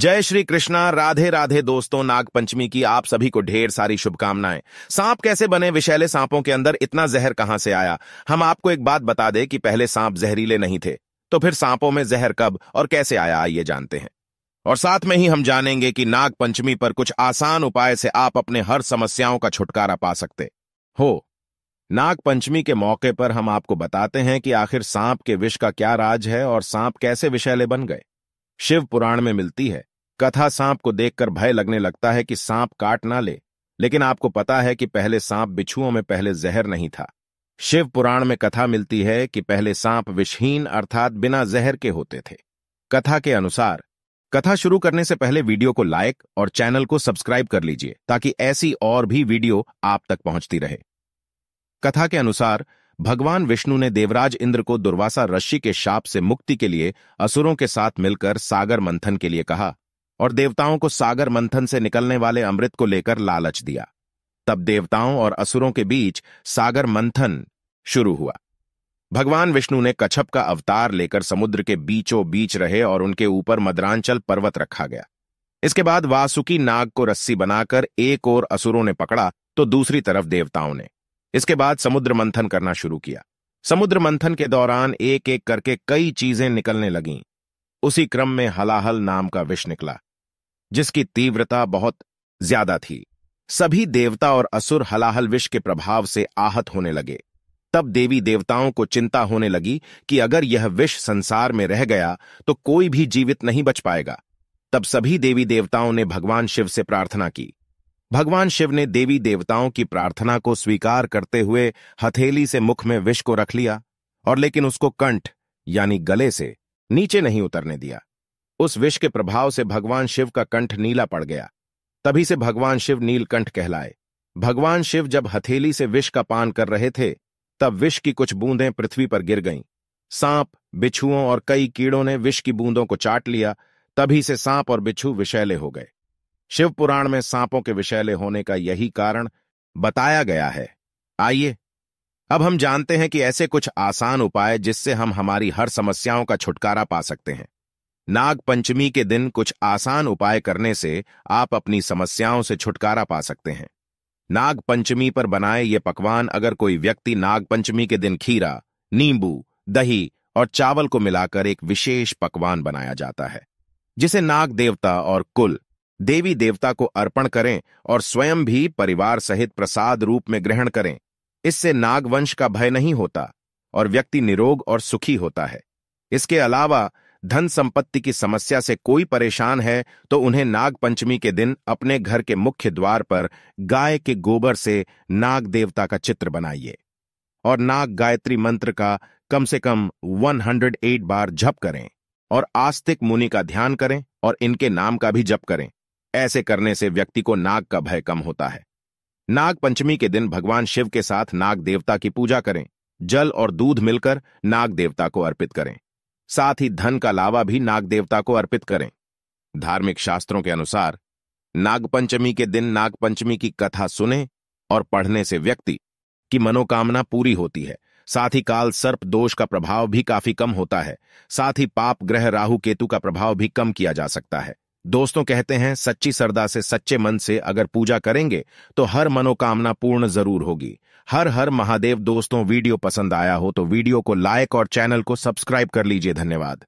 जय श्री कृष्णा राधे राधे दोस्तों नागपंचमी की आप सभी को ढेर सारी शुभकामनाएं सांप कैसे बने विषैले सांपों के अंदर इतना जहर कहां से आया हम आपको एक बात बता दें कि पहले सांप जहरीले नहीं थे तो फिर सांपों में जहर कब और कैसे आया आइए जानते हैं और साथ में ही हम जानेंगे कि नागपंचमी पर कुछ आसान उपाय से आप अपने हर समस्याओं का छुटकारा पा सकते हो नागपंचमी के मौके पर हम आपको बताते हैं कि आखिर सांप के विष का क्या राज है और सांप कैसे विषैले बन गए शिव पुराण में मिलती है कथा सांप को देखकर भय लगने लगता है कि सांप काट ना ले लेकिन आपको पता है कि पहले सांप बिछुओं में पहले जहर नहीं था शिव पुराण में कथा मिलती है कि पहले सांप विषहीन अर्थात बिना जहर के होते थे कथा के अनुसार कथा शुरू करने से पहले वीडियो को लाइक और चैनल को सब्सक्राइब कर लीजिए ताकि ऐसी और भी वीडियो आप तक पहुंचती रहे कथा के अनुसार भगवान विष्णु ने देवराज इंद्र को दुर्वासा रश्मि के शाप से मुक्ति के लिए असुरों के साथ मिलकर सागर मंथन के लिए कहा और देवताओं को सागर मंथन से निकलने वाले अमृत को लेकर लालच दिया तब देवताओं और असुरों के बीच सागर मंथन शुरू हुआ भगवान विष्णु ने कछप का अवतार लेकर समुद्र के बीचों बीच रहे और उनके ऊपर मद्रांचल पर्वत रखा गया इसके बाद वासुकी नाग को रस्सी बनाकर एक और असुरों ने पकड़ा तो दूसरी तरफ देवताओं ने इसके बाद समुद्र मंथन करना शुरू किया समुद्र मंथन के दौरान एक एक करके कई चीजें निकलने लगीं उसी क्रम में हलाहल नाम का विष निकला जिसकी तीव्रता बहुत ज्यादा थी सभी देवता और असुर हलाहल विष के प्रभाव से आहत होने लगे तब देवी देवताओं को चिंता होने लगी कि अगर यह विष संसार में रह गया तो कोई भी जीवित नहीं बच पाएगा तब सभी देवी देवताओं ने भगवान शिव से प्रार्थना की भगवान शिव ने देवी देवताओं की प्रार्थना को स्वीकार करते हुए हथेली से मुख में विष को रख लिया और लेकिन उसको कंठ यानी गले से नीचे नहीं उतरने दिया उस विष के प्रभाव से भगवान शिव का कंठ नीला पड़ गया तभी से भगवान शिव नीलकंठ कहलाए भगवान शिव जब हथेली से विष का पान कर रहे थे तब विष की कुछ बूंदें पृथ्वी पर गिर गईं सांप बिछुओं और कई कीड़ों ने विष की बूंदों को चाट लिया तभी से सांप और बिच्छू विषैले हो गए शिव पुराण में सांपों के विषैले होने का यही कारण बताया गया है आइए अब हम जानते हैं कि ऐसे कुछ आसान उपाय जिससे हम हमारी हर समस्याओं का छुटकारा पा सकते हैं नाग पंचमी के दिन कुछ आसान उपाय करने से आप अपनी समस्याओं से छुटकारा पा सकते हैं नाग पंचमी पर बनाए ये पकवान अगर कोई व्यक्ति नाग पंचमी के दिन खीरा नींबू दही और चावल को मिलाकर एक विशेष पकवान बनाया जाता है जिसे नाग देवता और कुल देवी देवता को अर्पण करें और स्वयं भी परिवार सहित प्रसाद रूप में ग्रहण करें इससे नागवंश का भय नहीं होता और व्यक्ति निरोग और सुखी होता है इसके अलावा धन संपत्ति की समस्या से कोई परेशान है तो उन्हें नाग पंचमी के दिन अपने घर के मुख्य द्वार पर गाय के गोबर से नाग देवता का चित्र बनाइए और नाग गायत्री मंत्र का कम से कम 108 बार जप करें और आस्तिक मुनि का ध्यान करें और इनके नाम का भी जप करें ऐसे करने से व्यक्ति को नाग का भय कम होता है नाग पंचमी के दिन भगवान शिव के साथ नाग देवता की पूजा करें जल और दूध मिलकर नाग देवता को अर्पित करें साथ ही धन का लावा भी नाग देवता को अर्पित करें धार्मिक शास्त्रों के अनुसार नागपंचमी के दिन नागपंचमी की कथा सुने और पढ़ने से व्यक्ति की मनोकामना पूरी होती है साथ ही काल सर्प दोष का प्रभाव भी काफी कम होता है साथ ही पाप ग्रह राहु केतु का प्रभाव भी कम किया जा सकता है दोस्तों कहते हैं सच्ची श्रद्धा से सच्चे मन से अगर पूजा करेंगे तो हर मनोकामना पूर्ण जरूर होगी हर हर महादेव दोस्तों वीडियो पसंद आया हो तो वीडियो को लाइक और चैनल को सब्सक्राइब कर लीजिए धन्यवाद